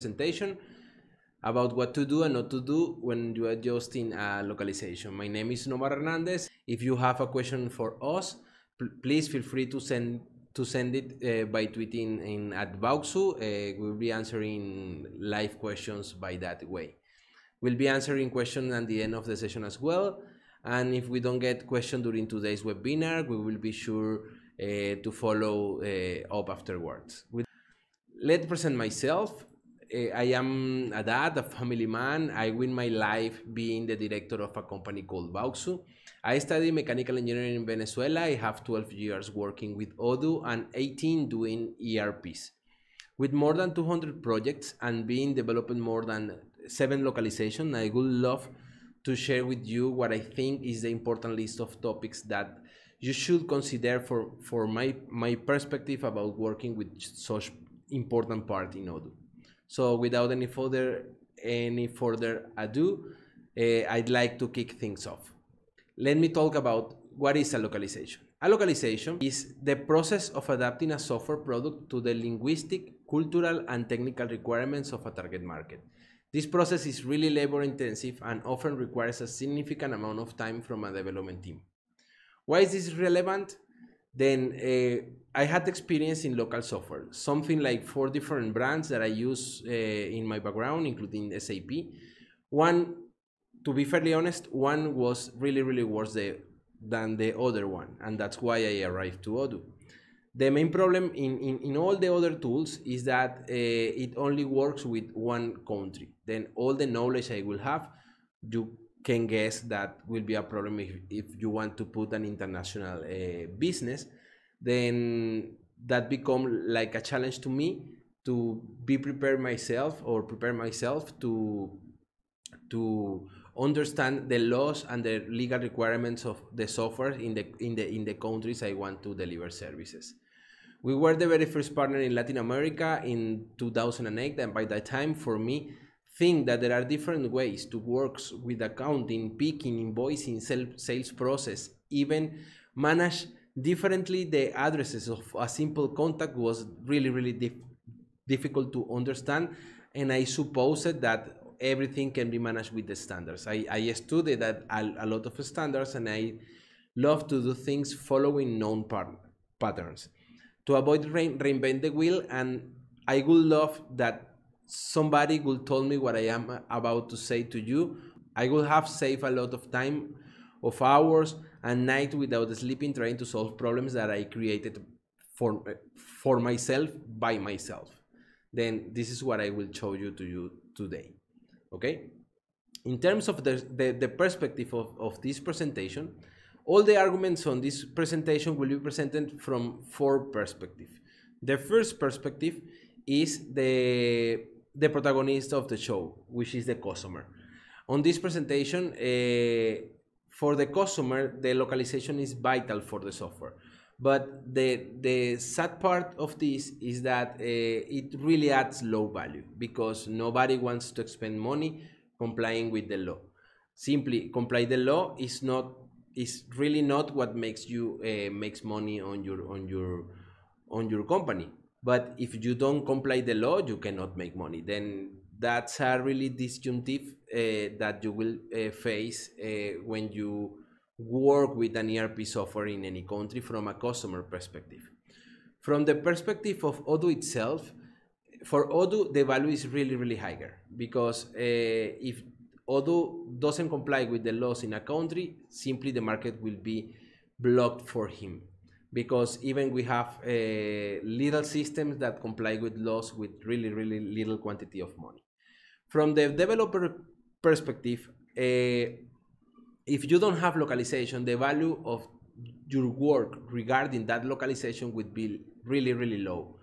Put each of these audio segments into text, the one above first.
presentation about what to do and not to do when you are adjusting a localization. My name is Nomar Hernandez. If you have a question for us, please feel free to send to send it uh, by tweeting in at Bauxu. Uh, we'll be answering live questions by that way. We'll be answering questions at the end of the session as well. And if we don't get questions during today's webinar, we will be sure uh, to follow uh, up afterwards. With Let me present myself. Eh, I am a dad, a family man. I win my life being the director of a company called Bauxu. I study mechanical engineering in Venezuela. I have 12 years working with Odoo and 18 doing ERPs. With more than 200 projects and being developed more than seven localizations, I would love to share with you what I think is the important list of topics that you should consider for, for my, my perspective about working with such important part in Odoo. So without any further any further ado, uh, I'd like to kick things off. Let me talk about what is a localization. A localization is the process of adapting a software product to the linguistic, cultural, and technical requirements of a target market. This process is really labor intensive and often requires a significant amount of time from a development team. Why is this relevant? Then uh, I had experience in local software, something like four different brands that I use uh, in my background, including SAP. One, to be fairly honest, one was really, really worse the, than the other one, and that's why I arrived to Odoo. The main problem in, in, in all the other tools is that uh, it only works with one country. Then all the knowledge I will have, you can guess that will be a problem if, if you want to put an international uh, business then that become like a challenge to me to be prepared myself or prepare myself to to understand the laws and the legal requirements of the software in the in the in the countries I want to deliver services. We were the very first partner in Latin America in 2008, and by that time, for me, think that there are different ways to work with accounting, picking, invoicing, sales process, even manage differently the addresses of a simple contact was really really dif difficult to understand and i supposed that everything can be managed with the standards i, I studied that a, a lot of standards and i love to do things following known patterns to avoid re reinvent the wheel and i would love that somebody would tell me what i am about to say to you i would have saved a lot of time of hours a night without sleeping trying to solve problems that I created for for myself by myself then this is what I will show you to you today okay in terms of the, the, the, perspective of, of this presentation, all the arguments on this presentation will be presented from four perspectives. The first perspective is the, the protagonist of the show, which is the customer. On this presentation, uh, for the customer, the localization is vital for the software. But the the sad part of this is that uh, it really adds low value because nobody wants to spend money complying with the law. Simply comply the law is not is really not what makes you uh, makes money on your on your on your company. But if you don't comply the law, you cannot make money. Then that's a really disjunctive Eh, that you will eh, face eh, when you work with an ERP software in any country from a customer perspective. From the perspective of Odoo itself, for Odoo, the value is really, really higher because uh, if Odoo doesn't comply with the laws in a country, simply the market will be blocked for him. Because even we have uh, little systems that comply with laws with really, really little quantity of money. From the developer perspective, uh, if you don't have localization, the value of your work regarding that localization would be really, really low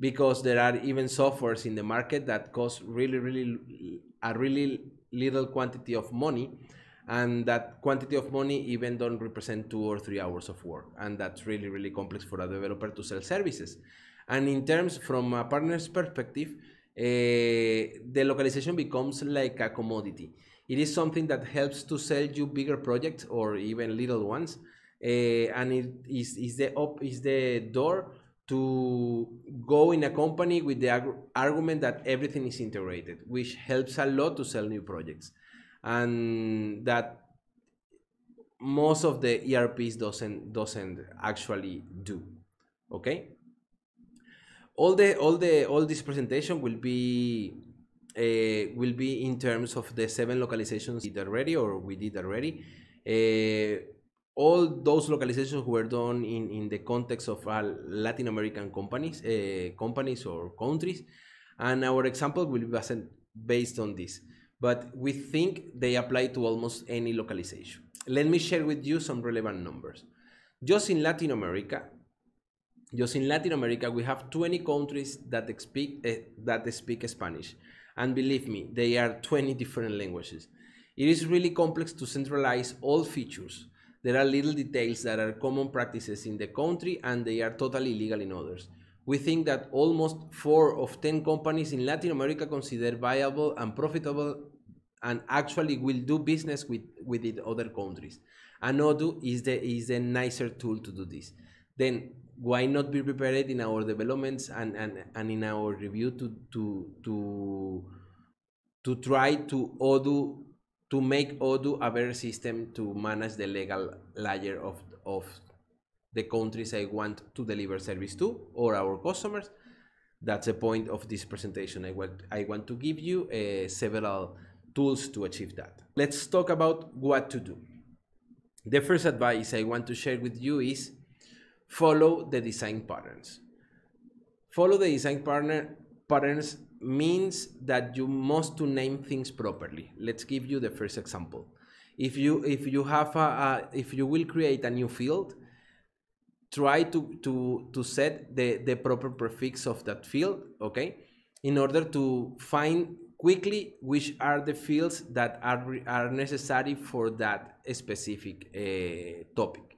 because there are even softwares in the market that cost really, really a really little quantity of money and that quantity of money even don't represent two or three hours of work and that's really really complex for a developer to sell services and in terms from a partner's perspective the eh, localization becomes like a commodity. It is something that helps to sell you bigger projects or even little ones, uh, and it is, is the op is the door to go in a company with the argument that everything is integrated, which helps a lot to sell new projects, and that most of the ERPs doesn't doesn't actually do. Okay all the all the all this presentation will be uh, will be in terms of the seven localizations we did already or we did already. Uh, all those localizations were done in, in the context of uh, Latin American companies, uh, companies or countries, and our example will be based on this. But we think they apply to almost any localization. Let me share with you some relevant numbers. Just in Latin America, just in Latin America, we have 20 countries that speak, uh, that speak Spanish. And believe me, they are 20 different languages. It is really complex to centralize all features. There are little details that are common practices in the country and they are totally illegal in others. We think that almost 4 of 10 companies in Latin America consider viable and profitable and actually will do business with, with it other countries. Anodo is the, is the nicer tool to do this. Then why not be prepared in our developments and, and, and in our review to to to to try to Odoo to make Odoo a better system to manage the legal layer of of the countries I want to deliver service to or our customers. That's the point of this presentation. I want I want to give you uh, several tools to achieve that. Let's talk about what to do. The first advice I want to share with you is follow the design patterns. Follow the design partner patterns means that you must to name things properly. Let's give you the first example. If you if you have a, a if you will create a new field, try to to to set the the proper prefix of that field, okay, in order to find quickly which are the fields that are are necessary for that specific uh, topic.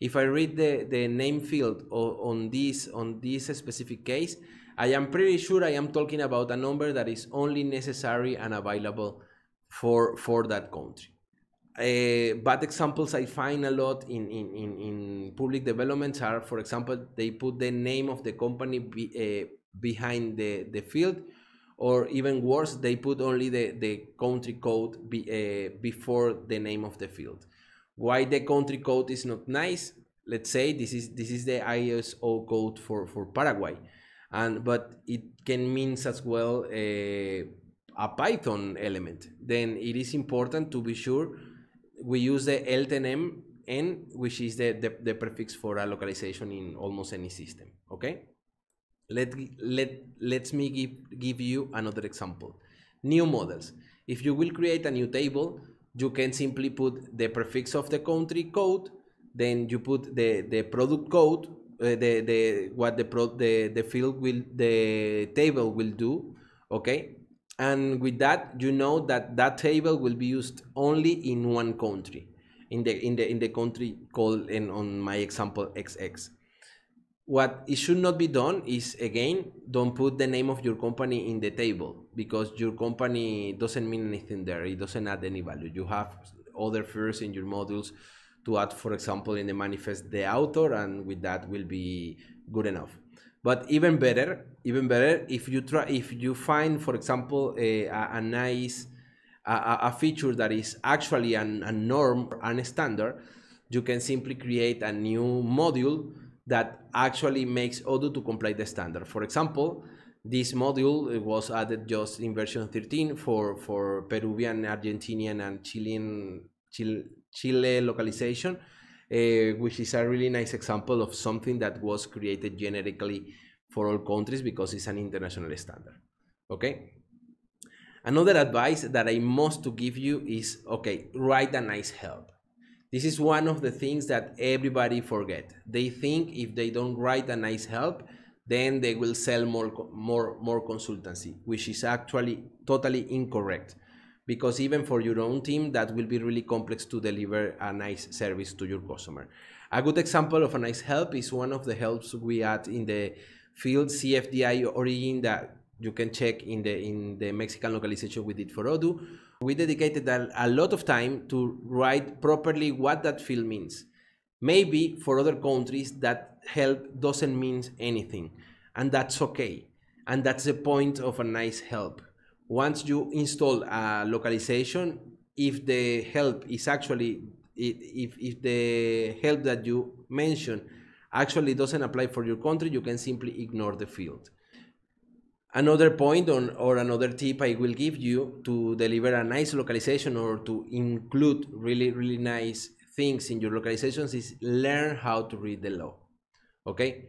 If I read the, the name field on this, on this specific case, I am pretty sure I am talking about a number that is only necessary and available for, for that country. Uh, bad examples I find a lot in, in, in, in, public developments are, for example, they put the name of the company be, uh, behind the, the field, or even worse, they put only the, the country code be, uh, before the name of the field why the country code is not nice. Let's say this is this is the ISO code for for Paraguay, and but it can mean as well a, uh, a Python element. Then it is important to be sure we use the LTNM n, which is the, the, the prefix for a localization in almost any system. Okay let let let me give give you another example new models if you will create a new table you can simply put the prefix of the country code, then you put the, the product code, uh, the, the, what the, pro, the, the field will, the table will do, okay? And with that, you know that that table will be used only in one country, in the, in the, in the country called, in, on my example, XX what it should not be done is again don't put the name of your company in the table because your company doesn't mean anything there it doesn't add any value you have other fields in your modules to add for example in the manifest the author and with that will be good enough but even better even better if you try if you find for example a, a, a nice a, a, feature that is actually an, a norm and a standard you can simply create a new module that actually makes Odoo to comply the standard. For example, this module was added just in version 13 for, for Peruvian, Argentinian, and Chilean, Chile, Chile localization, uh, which is a really nice example of something that was created generically for all countries because it's an international standard. Okay. Another advice that I must to give you is, okay, write a nice help. This is one of the things that everybody forget. They think if they don't write a nice help, then they will sell more, more, more consultancy, which is actually totally incorrect. Because even for your own team, that will be really complex to deliver a nice service to your customer. A good example of a nice help is one of the helps we add in the field CFDI origin that you can check in the in the Mexican localization we did for Odoo we dedicated a, a lot of time to write properly what that field means. Maybe for other countries that help doesn't mean anything, and that's okay. And that's the point of a nice help. Once you install a localization, if the help is actually if, if the help that you mention actually doesn't apply for your country, you can simply ignore the field. Another point on, or another tip I will give you to deliver a nice localization or to include really, really nice things in your localizations is learn how to read the law. Okay?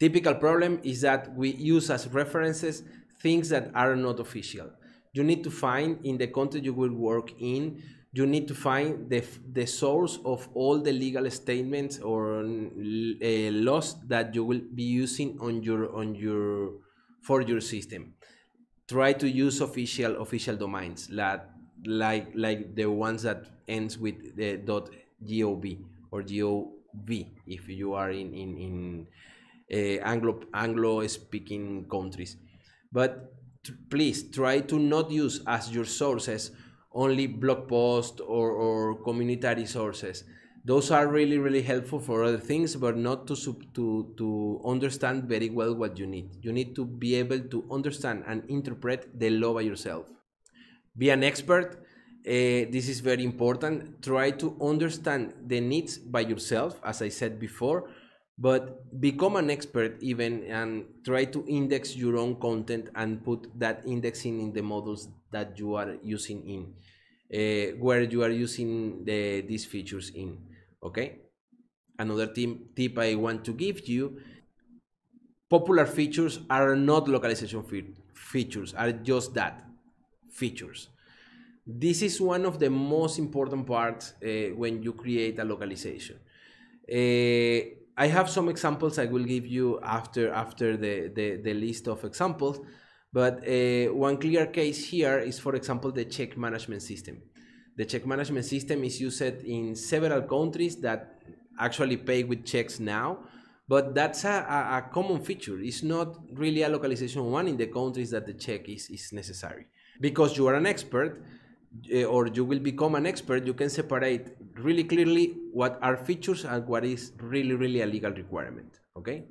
Typical problem is that we use as references things that are not official. You need to find in the country you will work in, you need to find the, the source of all the legal statements or uh, laws that you will be using on your on your for your system. Try to use official official domains like like, like the ones that ends with the .gov or .gov if you are in in in uh, Anglo Anglo speaking countries. But please try to not use as your sources only blog posts or, or community sources those are really really helpful for other things but not to to to understand very well what you need you need to be able to understand and interpret the law by yourself be an expert uh, this is very important try to understand the needs by yourself as i said before but become an expert even and try to index your own content and put that indexing in the models that you are using in uh, where you are using the, these features in okay another tip i want to give you popular features are not localization fe features are just that features this is one of the most important parts uh, when you create a localization uh, i have some examples i will give you after after the the, the list of examples but uh, one clear case here is for example the check management system the check management system is used in several countries that actually pay with checks now. But that's a, a, a common feature. It's not really a localization one in the countries that the check is, is necessary. Because you are an expert, eh, or you will become an expert, you can separate really clearly what are features and what is really, really a legal requirement. Okay.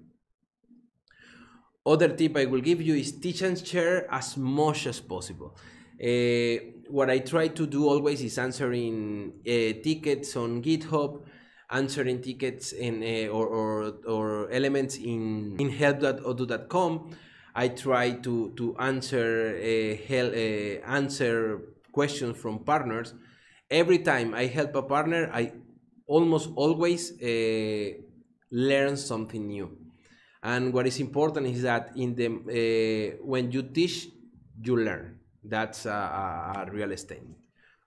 Other tip I will give you is teach and share as much as possible. Uh, what I try to do always is answering uh, tickets on GitHub, answering tickets in uh, or, or, or elements in in help.odoo.com. I try to to answer uh, help, answer questions from partners. Every time I help a partner, I almost always learn something new. And what is important is that in the uh, when you teach, you learn. That's a, a real estate.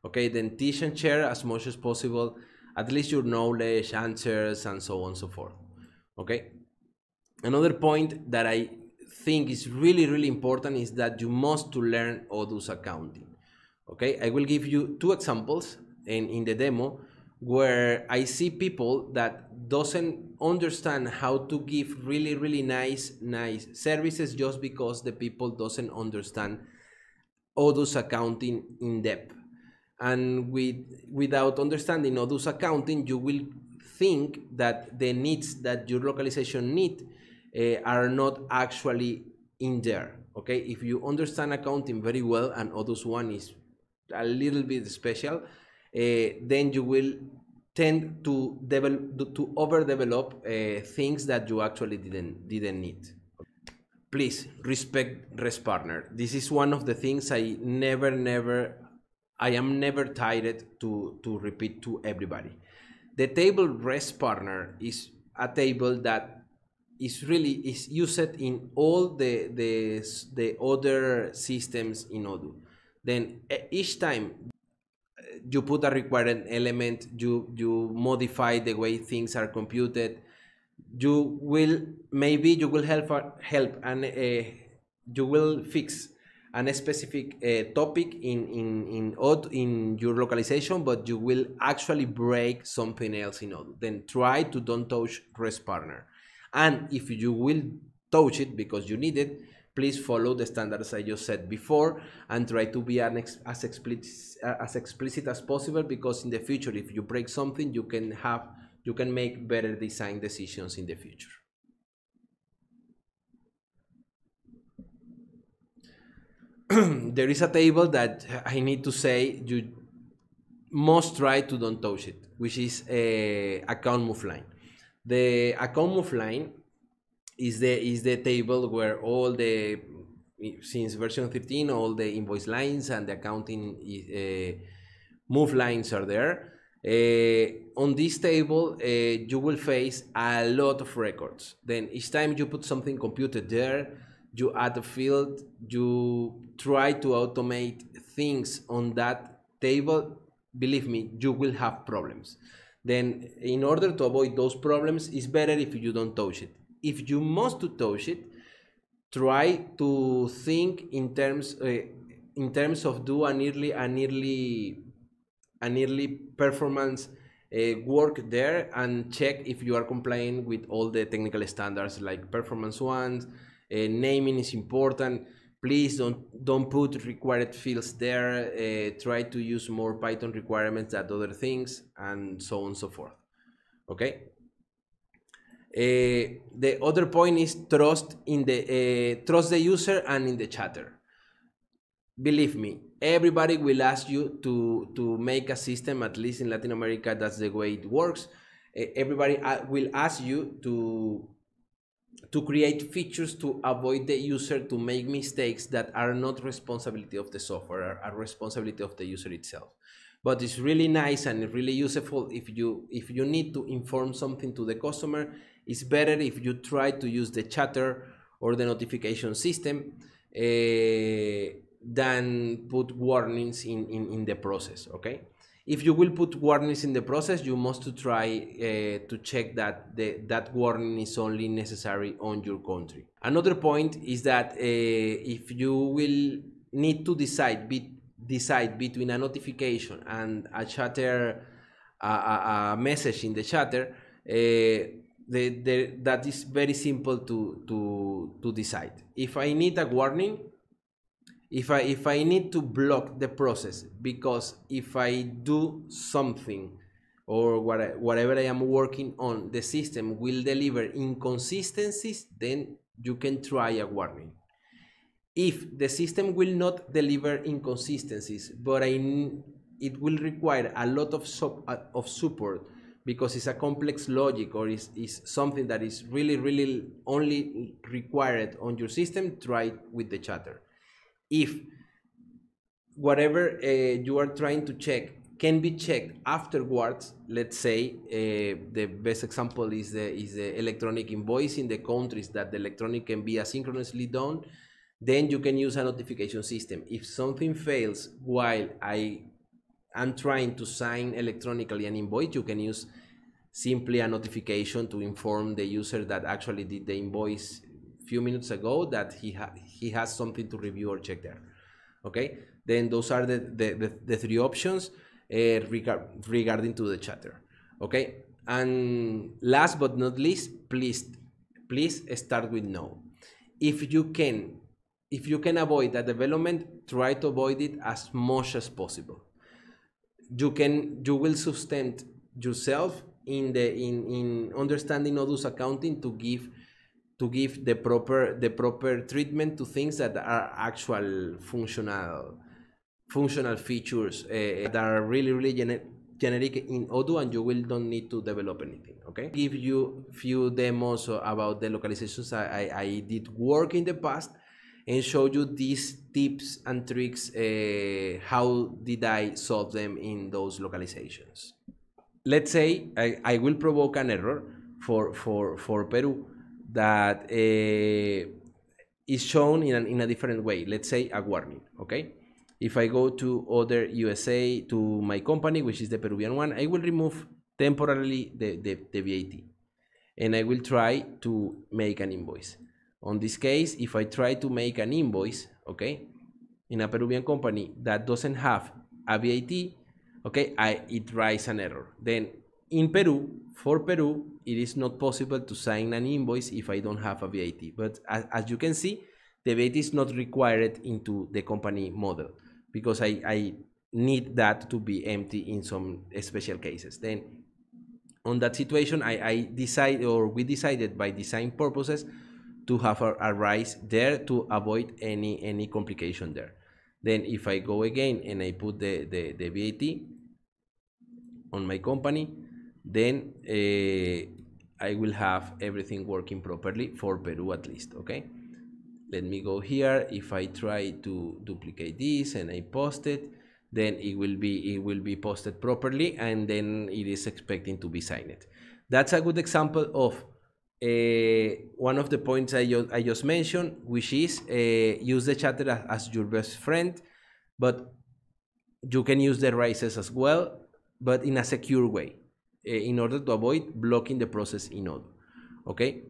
Okay, dentition share as much as possible, at least your knowledge, answers, and so on and so forth. Okay. Another point that I think is really, really important is that you must to learn Odoo's accounting. Okay, I will give you two examples in, in the demo where I see people that doesn't understand how to give really, really nice, nice services just because the people doesn't understand Odoo's accounting in depth. And with, without understanding Odoo's accounting, you will think that the needs that your localization need uh, are not actually in there. Okay, if you understand accounting very well and Odoo's one is a little bit special, uh, then you will tend to develop to overdevelop uh, things that you actually didn't didn't need please respect rest partner. This is one of the things I never, never, I am never tired to, to repeat to everybody. The table rest partner is a table that is really is used in all the the, the other systems in Odoo. Then each time eh, you put a required element, you you modify the way things are computed, you will maybe you will help uh, help and uh, you will fix a specific uh, topic in in in in your localization, but you will actually break something else in Odoo. Then try to don't touch REST partner, and if you will touch it because you need it, please follow the standards I just said before and try to be ex as explicit as explicit as possible because in the future, if you break something, you can have you can make better design decisions in the future. there is a table that I need to say you must try to don't touch it, which is uh, a account move line. The account move line is the is the table where all the since version 15 all the invoice lines and the accounting uh, move lines are there Eh, on this table, eh, you will face a lot of records. Then each time you put something computed there, you add a field, you try to automate things on that table, believe me, you will have problems. Then in order to avoid those problems, it's better if you don't touch it. If you must to touch it, try to think in terms uh, in terms of do an early an early an early performance uh, work there and check if you are complying with all the technical standards like performance ones. Uh, naming is important. Please don't don't put required fields there. Uh, try to use more Python requirements than other things, and so on and so forth. Okay. Uh, the other point is trust in the uh, trust the user and in the chatter. Believe me, everybody will ask you to, to make a system, at least in Latin America, that's the way it works. Everybody uh, will ask you to, to create features to avoid the user to make mistakes that are not responsibility of the software, are, responsibility of the user itself. But it's really nice and really useful if you if you need to inform something to the customer. It's better if you try to use the chatter or the notification system. Uh, than put warnings in, in, in the process, okay? If you will put warnings in the process, you must to try uh, to check that the, that warning is only necessary on your country. Another point is that uh, if you will need to decide be, decide between a notification and a chatter, a, a, a message in the chatter, uh, the, the, that is very simple to, to, to decide. If I need a warning, if I if I need to block the process because if I do something or what I, whatever I am working on, the system will deliver inconsistencies, then you can try a warning. If the system will not deliver inconsistencies, but I, it will require a lot of, uh, of support because it's a complex logic or is, is something that is really, really only required on your system, try with the chatter if whatever uh, you are trying to check can be checked afterwards let's say uh, the best example is the is the electronic invoice in the countries that the electronic can be asynchronously done then you can use a notification system if something fails while i am trying to sign electronically an invoice you can use simply a notification to inform the user that actually did the invoice few minutes ago that he, ha he has something to review or check there. Okay, then those are the, the, the, the three options uh, regarding to the chatter. Okay, and last but not least, please, please start with no. If you can, if you can avoid that development, try to avoid it as much as possible. You can, you will sustain yourself in the in in understanding those accounting to give to give the proper the proper treatment to things that are actual functional functional features uh, that are really really generic in Odoo and you will don't need to develop anything okay give you few demos about the localizations I, I, I did work in the past and show you these tips and tricks uh, how did I solve them in those localizations let's say I, I will provoke an error for for for Peru that uh, is shown in, an, in a different way. Let's say a warning, okay? If I go to other USA, to my company, which is the Peruvian one, I will remove temporarily the, the, the VAT and I will try to make an invoice. On this case, if I try to make an invoice, okay, in a Peruvian company that doesn't have a VAT, okay, I, it writes an error. Then in Peru, for Peru, it is not possible to sign an invoice if I don't have a VAT. But as, as you can see, the VAT is not required into the company model because I, I need that to be empty in some special cases. Then on that situation, I, I decide or we decided by design purposes to have a, a rise there to avoid any any complication there. Then if I go again and I put the, the, the VAT on my company, then uh, I will have everything working properly for Peru at least, okay? Let me go here. If I try to duplicate this and I post it, then it will be it will be posted properly and then it is expecting to be signed. That's a good example of uh, one of the points I, ju I just mentioned, which is uh, use the chatter as, as, your best friend, but you can use the races as well, but in a secure way. Eh, in order to avoid blocking the process in Odoo. Okay.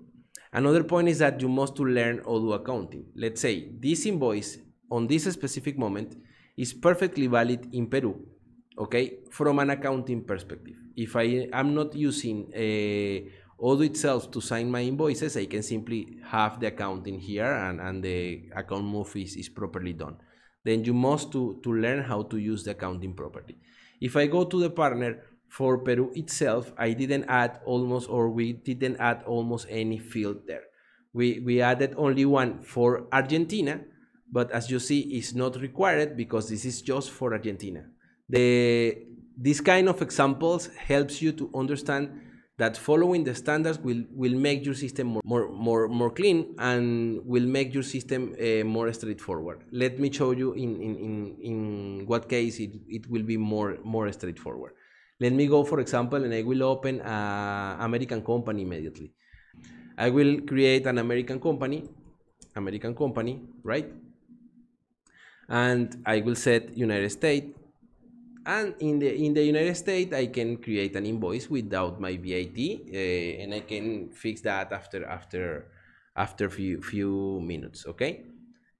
Another point is that you must to learn Odoo accounting. Let's say this invoice on this specific moment is perfectly valid in Peru. Okay, from an accounting perspective. If I am not using a eh, Odoo itself to sign my invoices, I can simply have the accounting here and, and the account move is, is properly done. Then you must to, to learn how to use the accounting properly. If I go to the partner for Peru itself, I didn't add almost, or we didn't add almost any field there. We, we added only one for Argentina, but as you see, it's not required because this is just for Argentina. The, this kind of examples helps you to understand that following the standards will, will make your system more, more, more, more clean and will make your system uh, more straightforward. Let me show you in, in, in, in what case it, it will be more, more straightforward. Let me go, for example, and I will open an American company immediately. I will create an American company, American company, right? And I will set United States. And in the in the United States, I can create an invoice without my VAT, uh, eh, and I can fix that after after after few few minutes. Okay.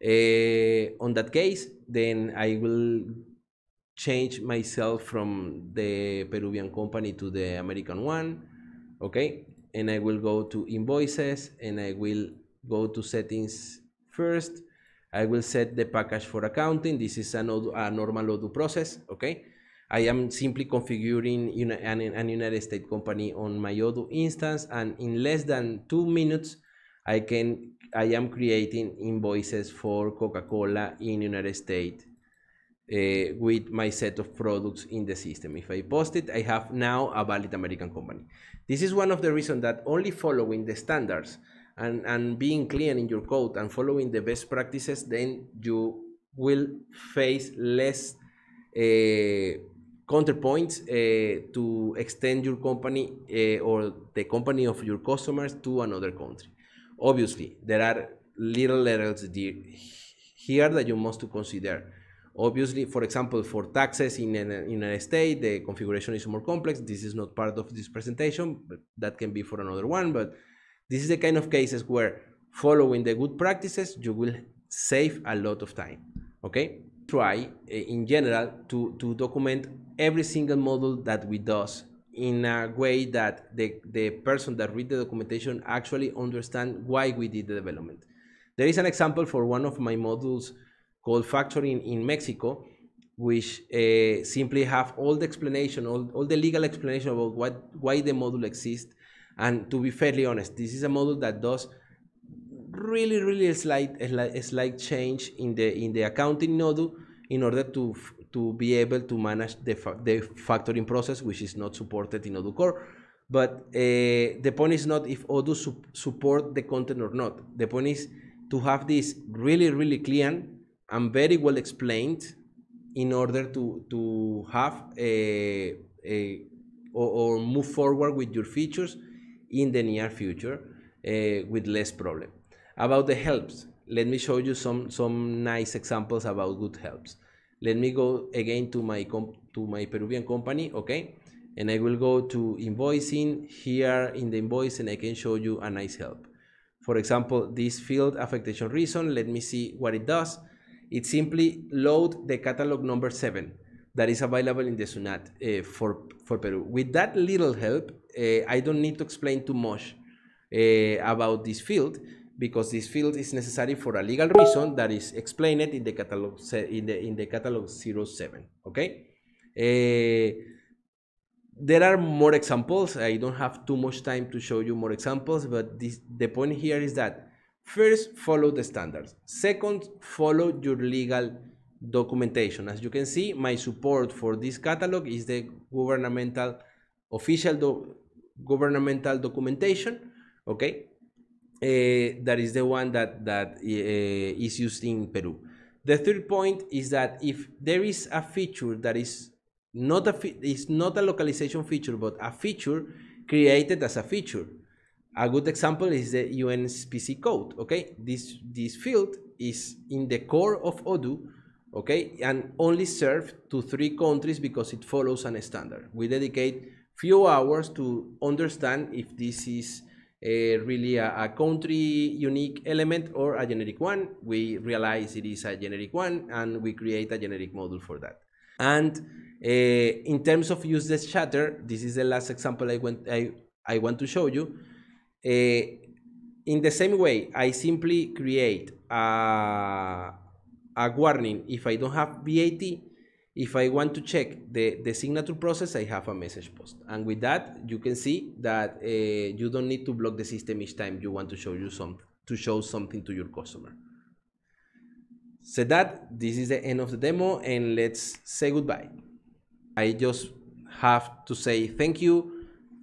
Uh, on that case, then I will change myself from the Peruvian company to the American one. Okay. And I will go to invoices and I will go to settings first. I will set the package for accounting. This is a, a normal Odoo process. Okay. I am simply configuring an, an United States company on my Odoo instance. And in less than two minutes, I can I am creating invoices for Coca-Cola in United States uh, with my set of products in the system. If I post it, I have now a valid American company. This is one of the reasons that only following the standards and, and being clean in your code and following the best practices, then you will face less uh, counterpoints uh, to extend your company uh, or the company of your customers to another country. Obviously, there are little levels here that you must to consider Obviously, for example, for taxes in an, in an estate, the configuration is more complex. This is not part of this presentation, but that can be for another one. But this is the kind of cases where following the good practices, you will save a lot of time, okay? Try, eh, in general, to, to document every single model that we does in a way that the, the person that read the documentation actually understand why we did the development. There is an example for one of my models called factoring in, in Mexico, which uh, simply have all the explanation, all, all the legal explanation about what, why the module exists. And to be fairly honest, this is a module that does really, really a slight, a slight change in the in the accounting node in order to to be able to manage the, fa the factoring process, which is not supported in Odoo Core. But uh, the point is not if Odoo su support the content or not. The point is to have this really, really clean and very well explained in order to, to have a, uh, a uh, or, or move forward with your features in the near future uh, with less problem. About the helps, let me show you some, some nice examples about good helps. Let me go again to my, to my Peruvian company, okay? And I will go to invoicing here in the invoice and I can show you a nice help. For example, this field affectation reason, let me see what it does. It simply load the catalog number seven that is available in the SUNAT uh, for, for Peru. With that little help, eh, I don't need to explain too much eh, about this field because this field is necessary for a legal reason that is explained in the catalog in the in the catalog 07 okay uh, there are more examples i don't have too much time to show you more examples but this, the point here is that First, follow the standards. Second, follow your legal documentation. As you can see, my support for this catalog is the governmental official do, governmental documentation. Okay, uh, that is the one that that uh, is used in Peru. The third point is that if there is a feature that is not a is not a localization feature but a feature created as a feature a good example is the UNSPC code, okay? This, this field is in the core of Odoo, okay? And only served to three countries because it follows an standard. We dedicate few hours to understand if this is a, eh, really a, a, country unique element or a generic one. We realize it is a generic one and we create a generic model for that. And uh, in terms of use the shutter, this is the last example I, went, I, I want to show you. Eh, in the same way, I simply create a, a warning. If I don't have VAT, if I want to check the, the signature process, I have a message post. And with that, you can see that uh, you don't need to block the system each time you want to show you some to show something to your customer. So that this is the end of the demo and let's say goodbye. I just have to say thank you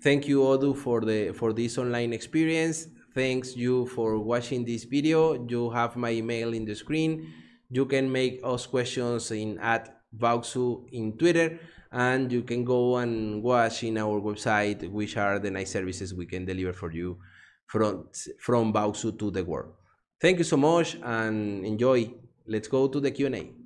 Thank you, Odu, for, the, for this online experience. Thanks you for watching this video. You have my email in the screen. You can make us questions in at Vauxu in Twitter and you can go and watch in our website which are the nice services we can deliver for you from from Baoxu to the world. Thank you so much and enjoy. Let's go to the Q&A.